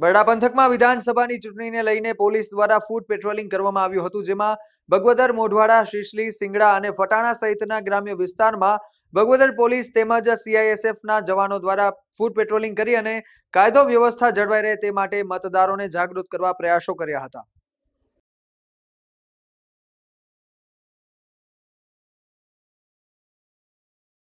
બરડા પંથકમાં વિધાનસભાની ચૂંટણીને લઈને પોલીસ દ્વારા ફૂડ પેટ્રોલિંગ કરવામાં આવ્યું હતું જેમાં ભગવદર મોઢવાડા શીશલી સિંગડા અને ફટાણા સહિતના ગ્રામ્ય વિસ્તારમાં ભગવદર પોલીસ તેમજ સીઆઈએસએફના જવાનો દ્વારા ફૂડ પેટ્રોલિંગ કરી અને કાયદો વ્યવસ્થા જળવાઈ રહે તે માટે મતદારોને જાગૃત કરવા પ્રયાસો કર્યા હતા